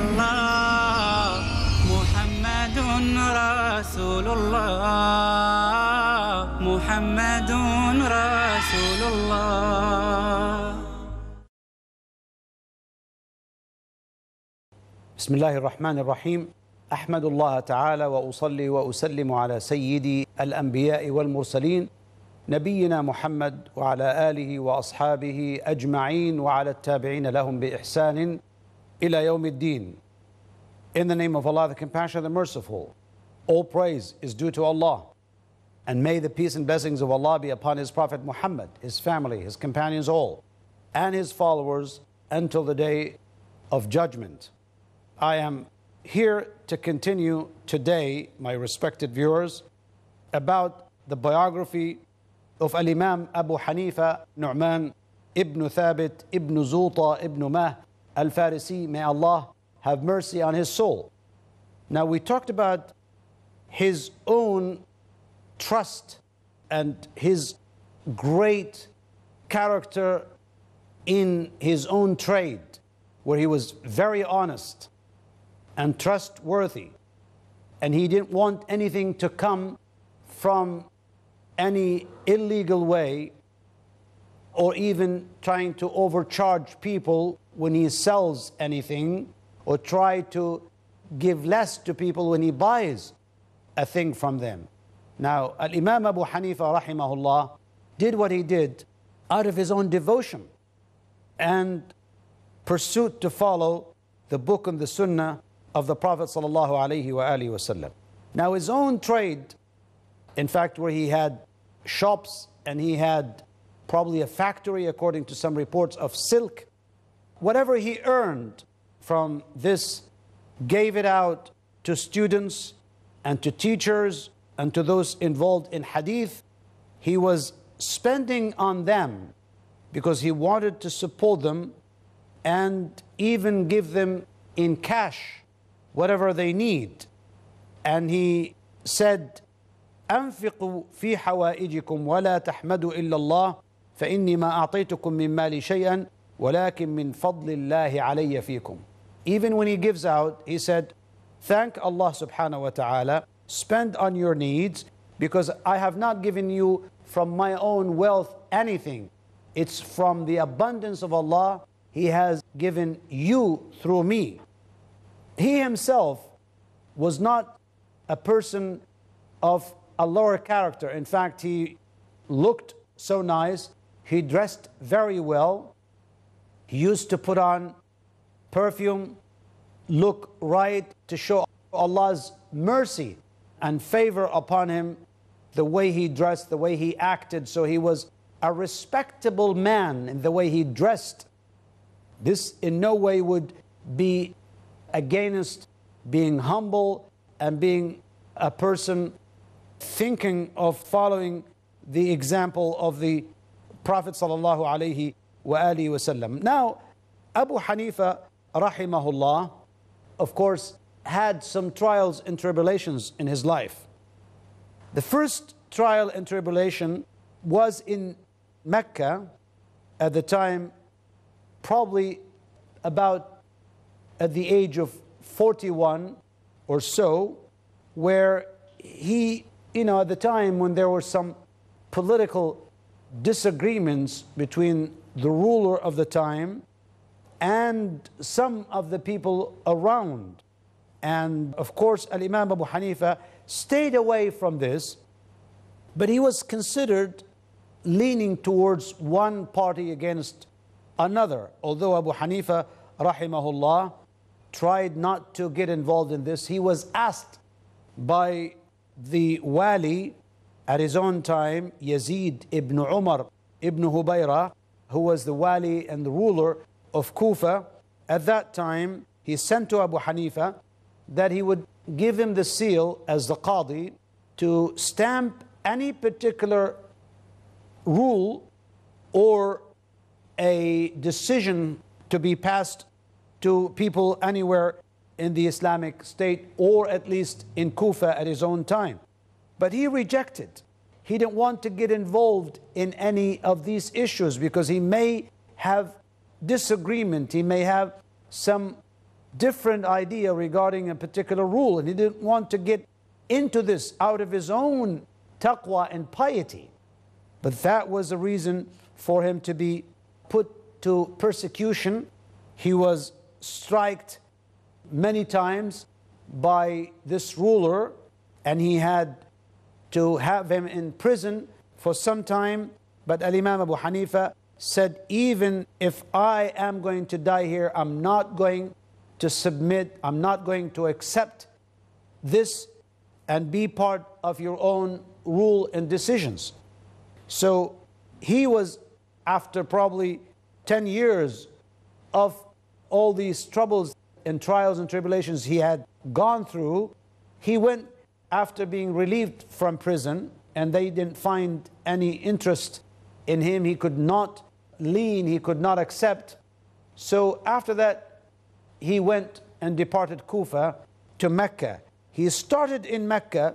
الله محمد رسول الله محمد رسول الله بسم الله الرحمن الرحيم احمد الله تعالى واصلي واسلم على سيدي الانبياء والمرسلين نبينا محمد وعلى اله واصحابه اجمعين وعلى التابعين لهم باحسان إلى يوم الدين. In the name of Allah, the compassionate, the merciful. All praise is due to Allah. And may the peace and blessings of Allah be upon His Prophet Muhammad, his family, his companions all, and his followers until the day of judgment. I am here to continue today, my respected viewers, about the biography of Al Imam Abu Hanifa Nu'man ibn Thabit ibn Zuta ibn Mah Al Farisi, may Allah have mercy on his soul. Now, we talked about his own trust and his great character in his own trade, where he was very honest and trustworthy. And he didn't want anything to come from any illegal way or even trying to overcharge people when he sells anything or try to give less to people when he buys a thing from them. Now, Al Imam Abu Hanifa, rahimahullah, did what he did out of his own devotion and pursuit to follow the book and the sunnah of the Prophet. wasallam. Now, his own trade, in fact, where he had shops and he had probably a factory, according to some reports, of silk whatever he earned from this, gave it out to students and to teachers and to those involved in hadith. He was spending on them because he wanted to support them and even give them in cash whatever they need. And he said, أنفقوا في حوائجكم ولا تحمدوا إلا الله فإني ما أعطيتكم من مالي شيئا وَلَكِنْ مِنْ فَضْلِ اللَّهِ عَلَيَّ فِيكُمْ Even when he gives out, he said, Thank Allah subhanahu wa ta'ala, spend on your needs, because I have not given you from my own wealth anything. It's from the abundance of Allah He has given you through me. He himself was not a person of a lower character. In fact, he looked so nice, he dressed very well, he used to put on perfume, look right to show Allah's mercy and favor upon him, the way he dressed, the way he acted. So he was a respectable man in the way he dressed. This in no way would be against being humble and being a person thinking of following the example of the Prophet sallallahu alaihi وآله وسلم. Now, Abu Hanifa, rahimahullah, of course, had some trials and tribulations in his life. The first trial and tribulation was in Mecca at the time, probably about at the age of 41 or so, where he, you know, at the time when there were some political disagreements between the ruler of the time, and some of the people around. And of course, Al Imam Abu Hanifa stayed away from this, but he was considered leaning towards one party against another. Although Abu Hanifa, rahimahullah, tried not to get involved in this, he was asked by the wali at his own time, Yazid ibn Umar ibn Hubayra, who was the wali and the ruler of Kufa, at that time, he sent to Abu Hanifa that he would give him the seal as the qadi to stamp any particular rule or a decision to be passed to people anywhere in the Islamic State or at least in Kufa at his own time. But he rejected he didn't want to get involved in any of these issues because he may have disagreement. He may have some different idea regarding a particular rule, and he didn't want to get into this out of his own taqwa and piety. But that was the reason for him to be put to persecution. He was striked many times by this ruler, and he had to have him in prison for some time. But Al Imam Abu Hanifa said, Even if I am going to die here, I'm not going to submit, I'm not going to accept this and be part of your own rule and decisions. So he was, after probably 10 years of all these troubles and trials and tribulations he had gone through, he went after being relieved from prison, and they didn't find any interest in him, he could not lean, he could not accept. So after that, he went and departed Kufa to Mecca. He started in Mecca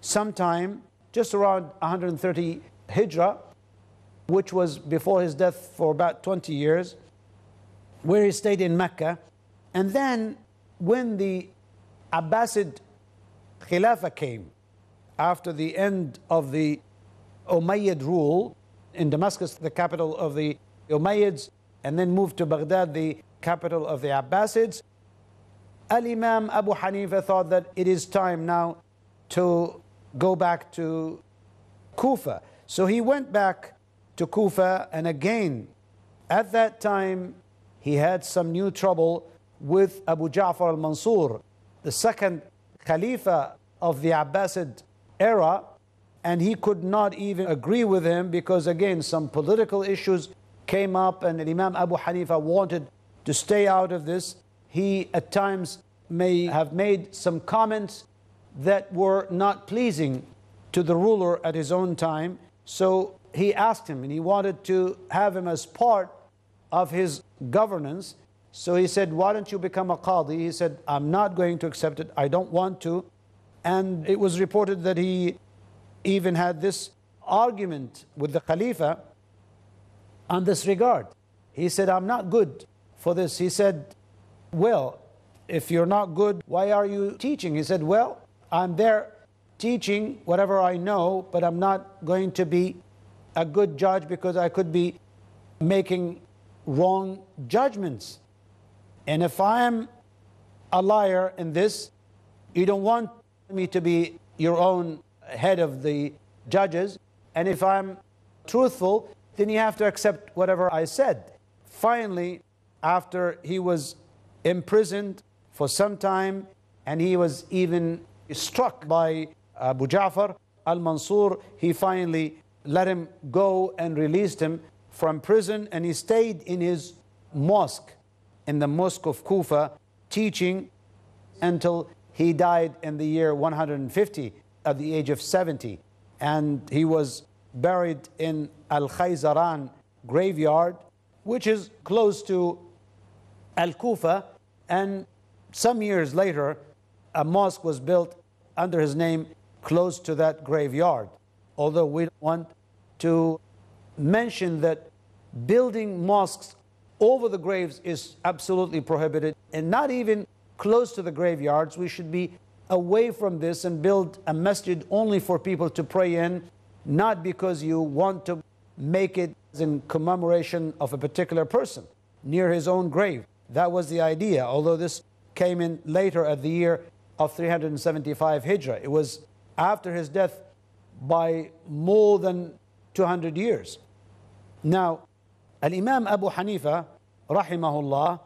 sometime just around 130 Hijra, which was before his death for about 20 years, where he stayed in Mecca. And then when the Abbasid Khilafah came after the end of the Umayyad rule in Damascus, the capital of the Umayyads, and then moved to Baghdad, the capital of the Abbasids. Al Imam Abu Hanifa thought that it is time now to go back to Kufa. So he went back to Kufa, and again, at that time, he had some new trouble with Abu Ja'far al Mansur, the second Khalifa of the Abbasid era, and he could not even agree with him because, again, some political issues came up, and Imam Abu Hanifa wanted to stay out of this. He, at times, may have made some comments that were not pleasing to the ruler at his own time. So he asked him, and he wanted to have him as part of his governance. So he said, Why don't you become a qadi? He said, I'm not going to accept it. I don't want to. And it was reported that he even had this argument with the Khalifa on this regard. He said, I'm not good for this. He said, Well, if you're not good, why are you teaching? He said, Well, I'm there teaching whatever I know, but I'm not going to be a good judge because I could be making wrong judgments. And if I am a liar in this, you don't want me to be your own head of the judges. And if I'm truthful, then you have to accept whatever I said. Finally, after he was imprisoned for some time, and he was even struck by Abu Ja'far al Mansur, he finally let him go and released him from prison, and he stayed in his mosque, in the mosque of Kufa, teaching until he died in the year 150 at the age of 70, and he was buried in Al Khayzaran graveyard, which is close to Al Kufa. And some years later, a mosque was built under his name close to that graveyard. Although we want to mention that building mosques over the graves is absolutely prohibited, and not even close to the graveyards. We should be away from this and build a masjid only for people to pray in, not because you want to make it in commemoration of a particular person near his own grave. That was the idea, although this came in later at the year of 375 Hijrah. It was after his death by more than 200 years. Now, Al Imam Abu Hanifa, rahimahullah,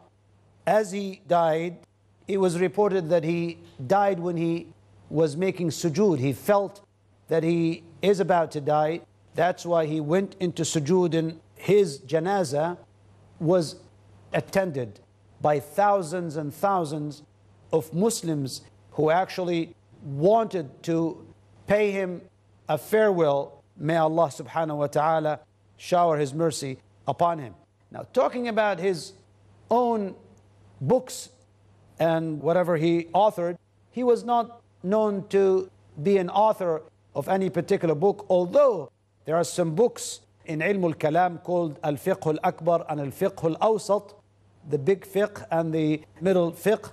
as he died, it was reported that he died when he was making sujood. He felt that he is about to die. That's why he went into sujood and his janaza was attended by thousands and thousands of Muslims who actually wanted to pay him a farewell. May Allah subhanahu wa ta'ala shower his mercy upon him. Now, talking about his own books and whatever he authored. He was not known to be an author of any particular book, although there are some books in Ilm al Kalam called Al Fiqh al Akbar and Al Fiqh al Awsat, the big fiqh and the middle fiqh.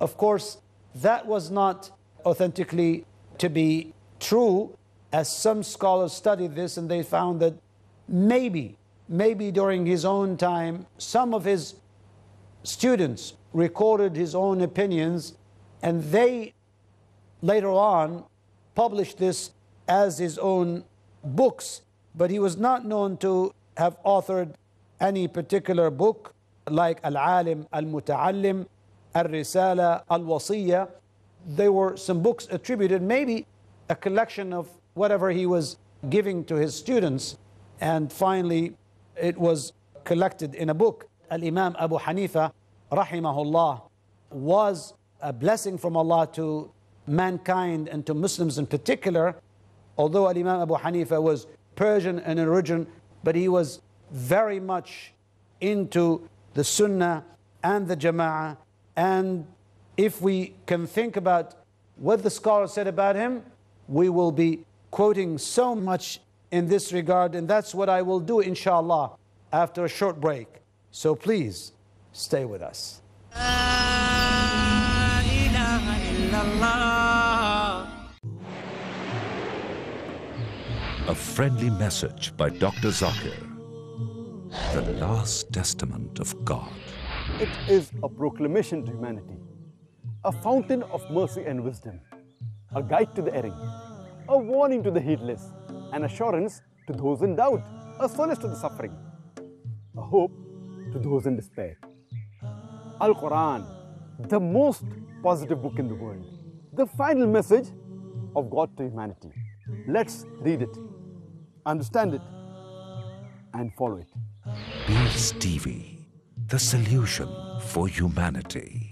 Of course, that was not authentically to be true, as some scholars studied this and they found that maybe, maybe during his own time, some of his students recorded his own opinions, and they later on published this as his own books. But he was not known to have authored any particular book like Al Alim, Al Muta'allim, Al Risala, Al Wasiyya. There were some books attributed, maybe a collection of whatever he was giving to his students. And finally, it was collected in a book. Al Imam Abu Hanifa rahimahullah, was a blessing from Allah to mankind and to Muslims in particular, although Al Imam Abu Hanifa was Persian in origin, but he was very much into the Sunnah and the Jama'ah. And if we can think about what the scholar said about him, we will be quoting so much in this regard, and that's what I will do, inshallah, after a short break. So please. Stay with us. A friendly message by Dr. Zakir, the last testament of God. It is a proclamation to humanity, a fountain of mercy and wisdom, a guide to the erring, a warning to the heedless, an assurance to those in doubt, a solace to the suffering, a hope to those in despair. Al Quran, the most positive book in the world, the final message of God to humanity. Let's read it, understand it, and follow it. Peace TV, the solution for humanity.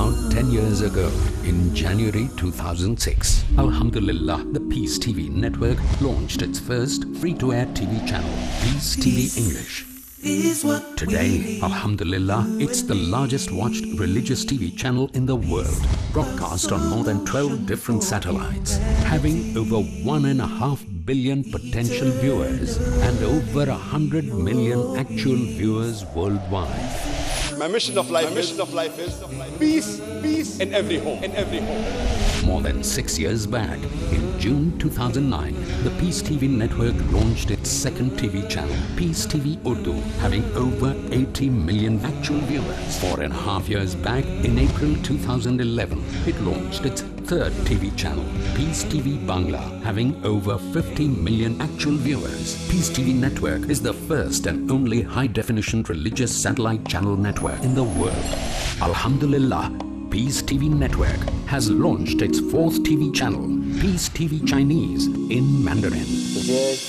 about 10 years ago in January 2006. Alhamdulillah, the Peace TV network launched its first free-to-air TV channel, Peace, Peace TV English. Today, Alhamdulillah, it's the largest watched religious TV channel in the world, broadcast on more than 12 different satellites, having over one and a half billion potential viewers and over 100 million actual viewers worldwide. My mission of life, mission of life is peace, peace in every home, in every home. More than six years back, in June 2009, the Peace TV network launched its second TV channel, Peace TV Urdu, having over 80 million actual viewers. Four and a half years back, in April 2011, it launched its third TV channel, Peace TV Bangla, having over 50 million actual viewers. Peace TV Network is the first and only high-definition religious satellite channel network in the world. Alhamdulillah, Peace TV Network has launched its fourth TV channel, Peace TV Chinese, in Mandarin.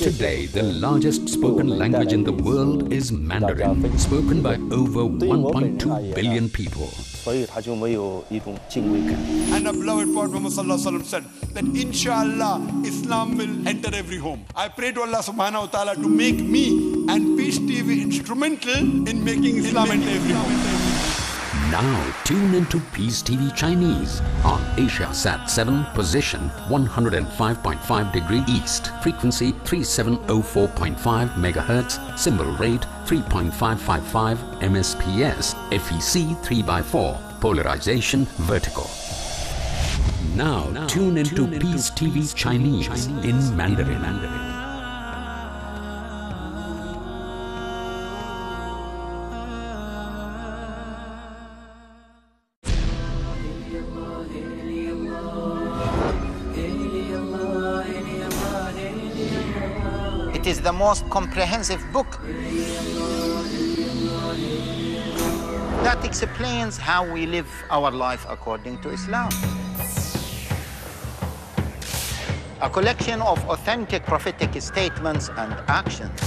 Today, the largest spoken language in the world is Mandarin, spoken by over 1.2 billion people. 所以他就没有一种敬畏感。And a beloved Prophet Muhammad said that inshallah Islam will enter every home. I pray to Allah subhanahu wa ta'ala to make me and Peace TV instrumental in making Islam enter every home. Now tune into Peace TV Chinese on Asia Sat 7 position 105.5 degree east frequency 3704.5 megahertz symbol rate 3.555 MSPS FEC 3x4 polarization vertical Now, now tune into tune Peace into TV Chinese, Chinese in Mandarin. Mandarin. most comprehensive book that explains how we live our life according to Islam. A collection of authentic prophetic statements and actions.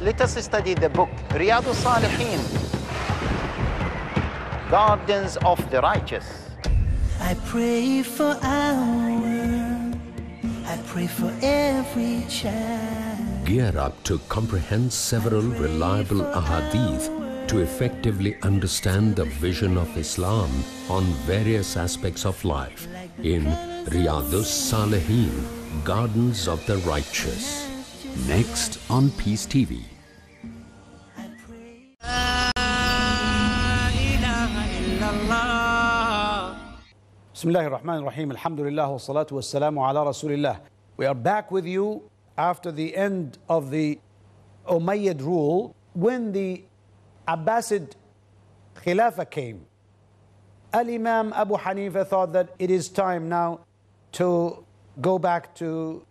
Let us study the book Riyadu Salihin, Gardens of the Righteous. I pray for hours. I pray for every child. Gear up to comprehend several reliable ahadith to effectively understand the vision of Islam on various aspects of life in Riyadus Salihin, Gardens of the Righteous. Next on Peace TV. Bismillahir Rahmanir Rahim. Alhamdulillah wa salatu wa salamu ala Rasulillah. We are back with you after the end of the Umayyad rule when the Abbasid Khilafah came. Al Imam Abu Hanifa thought that it is time now to go back to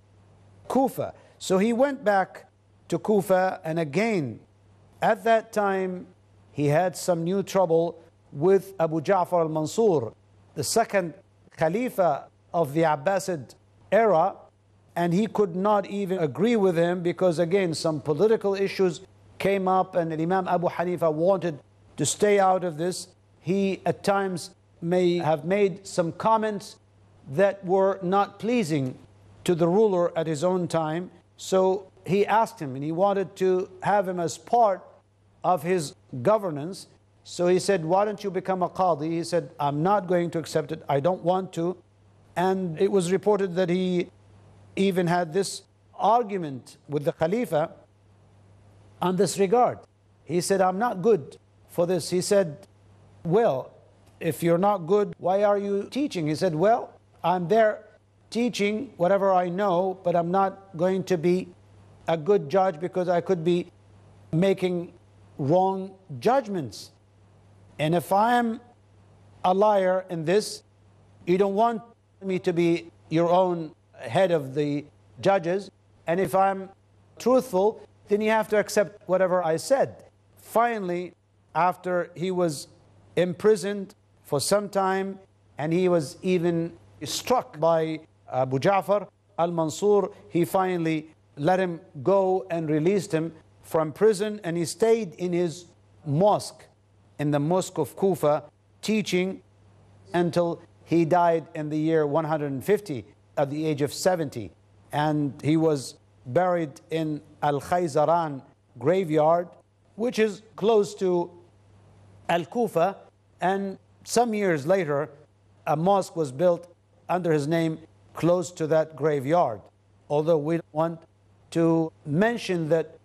Kufa. So he went back to Kufa and again at that time he had some new trouble with Abu Ja'far al Mansur the second Khalifa of the Abbasid era, and he could not even agree with him because, again, some political issues came up, and Imam Abu Hanifa wanted to stay out of this. He, at times, may have made some comments that were not pleasing to the ruler at his own time. So he asked him, and he wanted to have him as part of his governance. So he said, Why don't you become a qadi? He said, I'm not going to accept it. I don't want to. And it was reported that he even had this argument with the Khalifa on this regard. He said, I'm not good for this. He said, Well, if you're not good, why are you teaching? He said, Well, I'm there teaching whatever I know, but I'm not going to be a good judge because I could be making wrong judgments. And if I'm a liar in this, you don't want me to be your own head of the judges. And if I'm truthful, then you have to accept whatever I said. Finally, after he was imprisoned for some time, and he was even struck by Abu Ja'far al Mansur, he finally let him go and released him from prison, and he stayed in his mosque in the Mosque of Kufa, teaching until he died in the year 150 at the age of 70. And he was buried in Al Khayzaran graveyard, which is close to Al Kufa. And some years later, a mosque was built under his name close to that graveyard. Although we want to mention that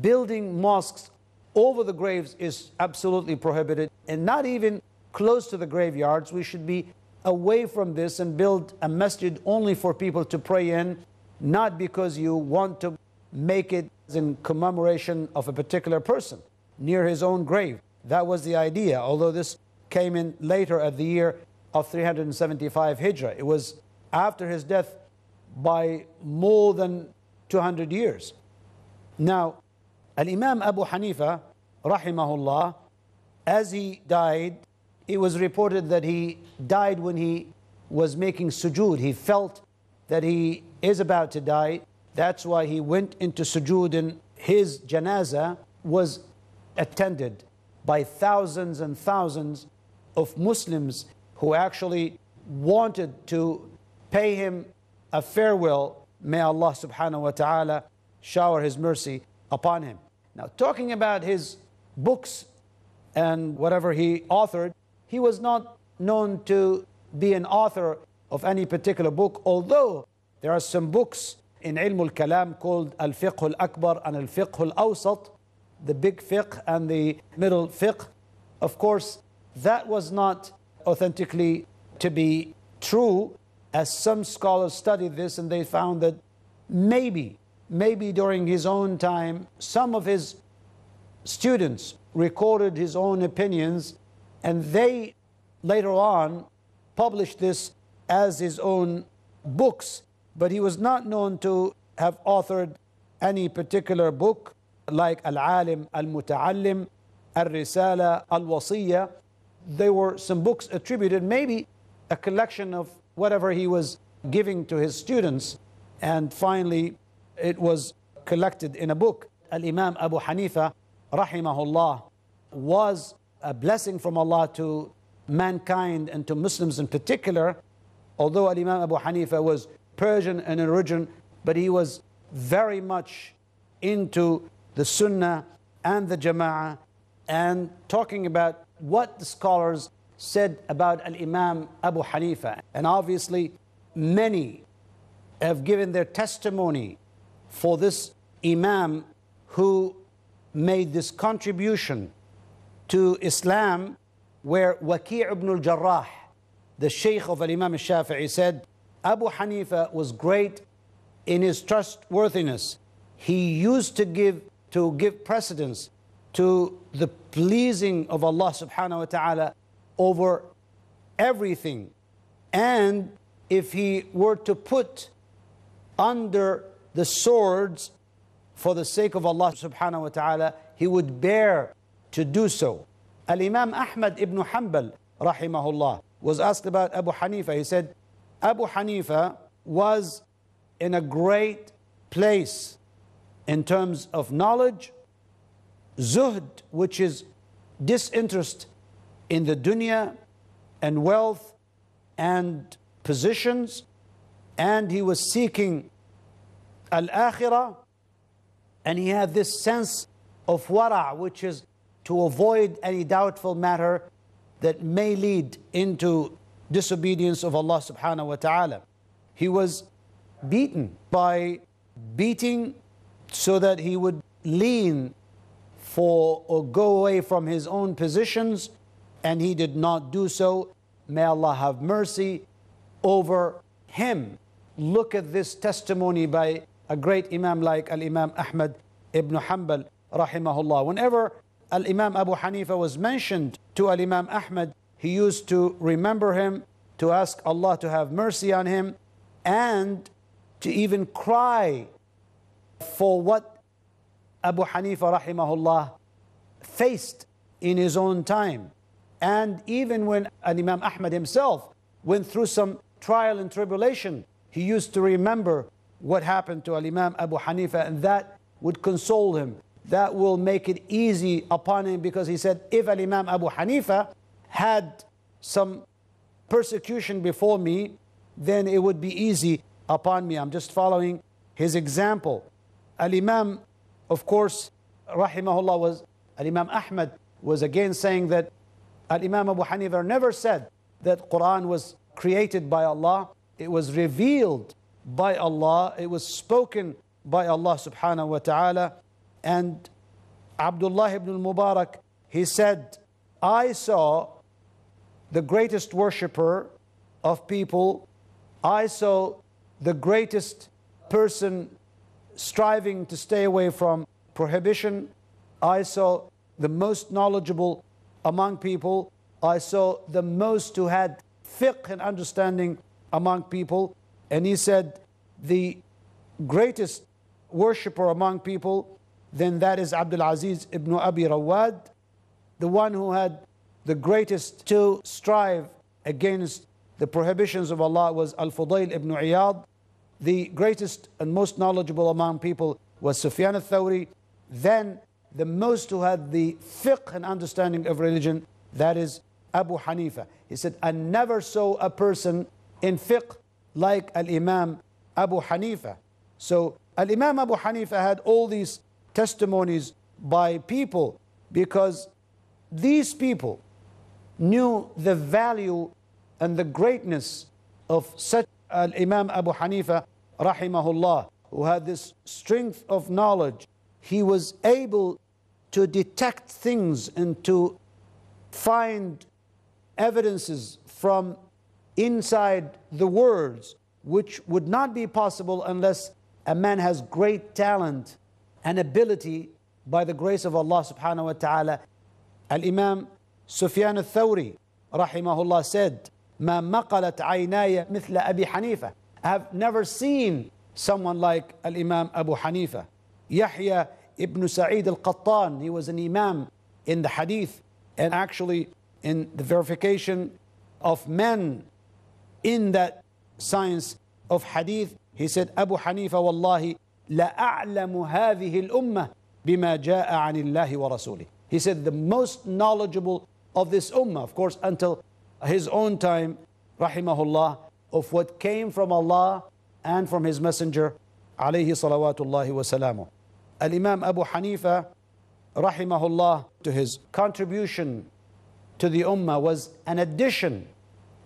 building mosques over the graves is absolutely prohibited, and not even close to the graveyards. We should be away from this and build a masjid only for people to pray in, not because you want to make it in commemoration of a particular person near his own grave. That was the idea, although this came in later at the year of 375 Hijrah. It was after his death by more than 200 years. Now, Al-Imam Abu Hanifa, rahimahullah, as he died, it was reported that he died when he was making sujood. He felt that he is about to die. That's why he went into sujood and his janaza was attended by thousands and thousands of Muslims who actually wanted to pay him a farewell. May Allah subhanahu wa ta'ala shower his mercy upon him. Now, talking about his books and whatever he authored, he was not known to be an author of any particular book, although there are some books in Ilm al Kalam called Al Fiqh al Akbar and Al Fiqh al Awsat, the big fiqh and the middle fiqh. Of course, that was not authentically to be true, as some scholars studied this and they found that maybe maybe during his own time, some of his students recorded his own opinions, and they later on published this as his own books. But he was not known to have authored any particular book like Al Alim, Al Muta'allim, Al Risala, Al Wasiyya. They were some books attributed, maybe a collection of whatever he was giving to his students. And finally, it was collected in a book. Al-Imam Abu Hanifa, rahimahullah, was a blessing from Allah to mankind and to Muslims in particular. Although Al-Imam Abu Hanifa was Persian in origin, but he was very much into the Sunnah and the Jama'ah and talking about what the scholars said about Al Imam Abu Hanifa. And obviously, many have given their testimony for this Imam who made this contribution to Islam, where Waqi' ibn al Jarrah, the Shaykh of Al Imam al Shafi'i, said, Abu Hanifa was great in his trustworthiness. He used to give to give precedence to the pleasing of Allah subhanahu wa ta'ala over everything. And if he were to put under the swords for the sake of Allah subhanahu wa ta'ala, he would bear to do so. Al Imam Ahmad ibn Hanbal, rahimahullah, was asked about Abu Hanifa. He said, Abu Hanifa was in a great place in terms of knowledge, zuhd, which is disinterest in the dunya and wealth and positions, and he was seeking al-akhirah and he had this sense of wara which is to avoid any doubtful matter that may lead into disobedience of Allah subhanahu wa ta'ala he was beaten by beating so that he would lean for or go away from his own positions and he did not do so may Allah have mercy over him look at this testimony by a great Imam like Al Imam Ahmad ibn Hanbal, rahimahullah. Whenever Al Imam Abu Hanifa was mentioned to Al Imam Ahmad, he used to remember him, to ask Allah to have mercy on him, and to even cry for what Abu Hanifa rahimahullah faced in his own time. And even when Al Imam Ahmad himself went through some trial and tribulation, he used to remember what happened to Al Imam Abu Hanifa, and that would console him. That will make it easy upon him because he said, if Al Imam Abu Hanifa had some persecution before me, then it would be easy upon me. I'm just following his example. Al Imam, of course, rahimahullah was Al Imam Ahmad was again saying that Al Imam Abu Hanifa never said that Quran was created by Allah. It was revealed by Allah, it was spoken by Allah subhanahu wa ta'ala. And Abdullah ibn Mubarak, he said, I saw the greatest worshipper of people. I saw the greatest person striving to stay away from prohibition. I saw the most knowledgeable among people. I saw the most who had fiqh and understanding among people. And he said, The greatest worshiper among people, then that is Abdul Aziz ibn Abi Rawad, the one who had the greatest to strive against the prohibitions of Allah was Al Fudayl ibn Iyad. The greatest and most knowledgeable among people was Sufyan al Thawri. Then the most who had the fiqh and understanding of religion, that is Abu Hanifa. He said, I never saw a person in fiqh like Al Imam Abu Hanifa. So Al Imam Abu Hanifa had all these testimonies by people because these people knew the value and the greatness of such Al Imam Abu Hanifa, rahimahullah, who had this strength of knowledge. He was able to detect things and to find evidences from inside the words, which would not be possible unless a man has great talent and ability by the grace of Allah subhanahu wa ta'ala. Al Imam Sufyan al Thawri, rahimahullah, said, ما مقلت عيناي مثل أبي حنيفة I have never seen someone like Al-Imam Abu Hanifa. Yahya ibn Sa'id al-Qattan, he was an imam in the hadith and actually in the verification of men in that science of hadith, he said, Abu Hanifa, wallahi, la a'lamu هذه الأمة بما bima عن الله wa He said, the most knowledgeable of this ummah, of course, until his own time, rahimahullah, of what came from Allah and from his messenger, alayhi salawatullahi wa Al-Imam Abu Hanifa, rahimahullah, to his contribution to the ummah was an addition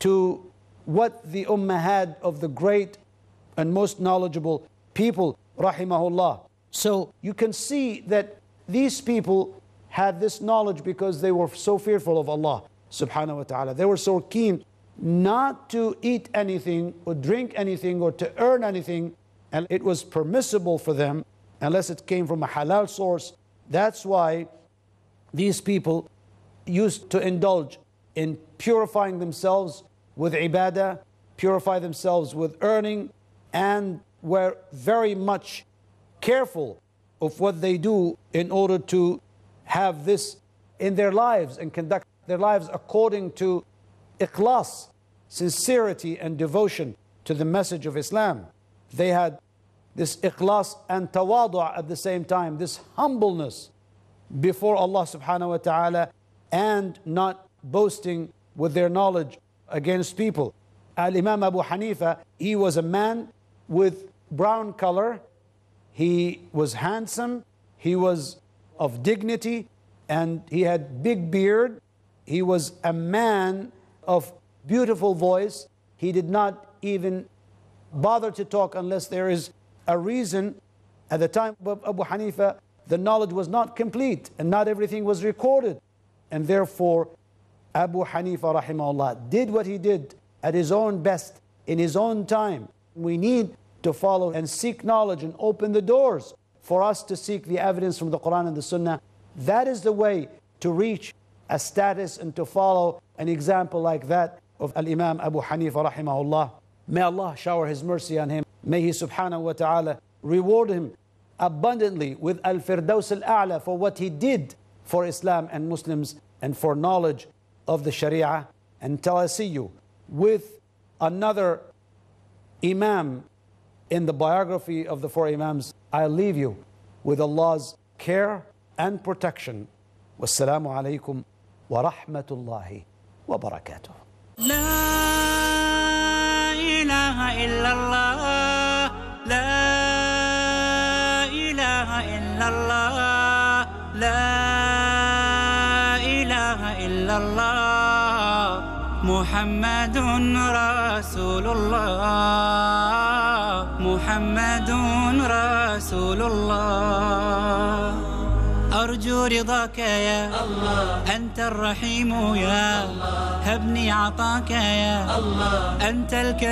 to what the Ummah had of the great and most knowledgeable people, rahimahullah. So you can see that these people had this knowledge because they were so fearful of Allah subhanahu wa ta'ala. They were so keen not to eat anything or drink anything or to earn anything, and it was permissible for them unless it came from a halal source. That's why these people used to indulge in purifying themselves with ibadah, purify themselves with earning, and were very much careful of what they do in order to have this in their lives and conduct their lives according to ikhlas, sincerity and devotion to the message of Islam. They had this ikhlas and tawadu' at the same time, this humbleness before Allah subhanahu wa ta'ala and not boasting with their knowledge against people. Al Imam Abu Hanifa, he was a man with brown color. He was handsome. He was of dignity and he had big beard. He was a man of beautiful voice. He did not even bother to talk unless there is a reason. At the time of Abu Hanifa, the knowledge was not complete and not everything was recorded. And therefore, Abu Hanifa rahimahullah did what he did at his own best, in his own time. We need to follow and seek knowledge and open the doors for us to seek the evidence from the Quran and the Sunnah. That is the way to reach a status and to follow an example like that of Al-Imam Abu Hanifa rahimahullah. May Allah shower His mercy on him. May He subhanahu wa ta'ala reward him abundantly with Al-Firdaus Al-A'la for what he did for Islam and Muslims and for knowledge of the Sharia until I see you with another Imam in the biography of the four Imams, I leave you with Allah's care and protection. Wassalamu alaikum wa rahmatullahi wa barakatuh. إلا الله لا إله إلا الله لا إله إلا الله محمد رسول الله محمد رسول الله أرجو رضاك يا الله أنت الرحيم يا الله هبني عطاك يا الله أنت الكريم